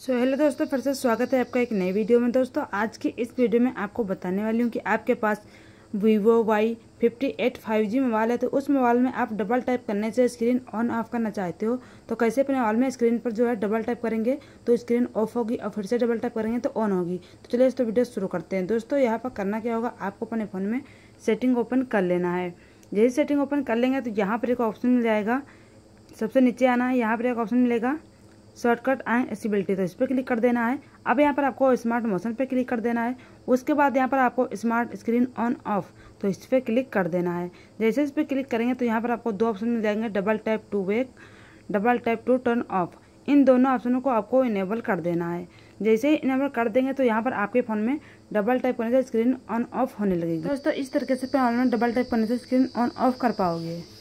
so hello दोस्तों फिर से स्वागत है आपका एक नई वीडियो में दोस्तों आज की इस वीडियो में आपको बताने वाली हूँ कि आपके पास Vivo Y fifty eight five G mobile है तो उस मोबाइल में आप डबल टाइप करने से स्क्रीन ऑन ऑफ करना चाहते हो तो कैसे अपने मोबाइल में स्क्रीन पर जो है डबल टाइप करेंगे तो स्क्रीन ऑफ होगी और फिर से डबल टाइप करेंगे तो ऑन होगी तो चलिए दोस्तों वीडियो शुरू करते हैं दोस्तों यहाँ पर करना क्या होगा आपको अपने फ़ोन में सेटिंग ओपन कर लेना है यही सेटिंग ओपन कर लेंगे तो यहाँ पर एक ऑप्शन मिल जाएगा सबसे नीचे आना है यहाँ पर एक ऑप्शन मिलेगा शॉर्टकट एंड एसीबिलिटी तो इस पर क्लिक कर देना है अब यहाँ पर आपको स्मार्ट मोशन पे क्लिक कर देना है उसके बाद यहाँ पर आपको स्मार्ट स्क्रीन ऑन ऑफ तो इस पर क्लिक कर देना है जैसे इस पर क्लिक करेंगे तो यहाँ पर आपको दो ऑप्शन मिल जाएंगे double tap to wake double tap to turn off इन दोनों ऑप्शनों को आपको इनेबल कर देना है जैसे ही इनेबल कर देंगे तो यहाँ पर आपके फ़ोन में डबल टैप करने से स्क्रीन ऑन ऑफ होने लगेगी दोस्तों इस तरीके से पे ऑनलाइन डबल टैप करने से स्क्रीन ऑन ऑफ कर पाओगे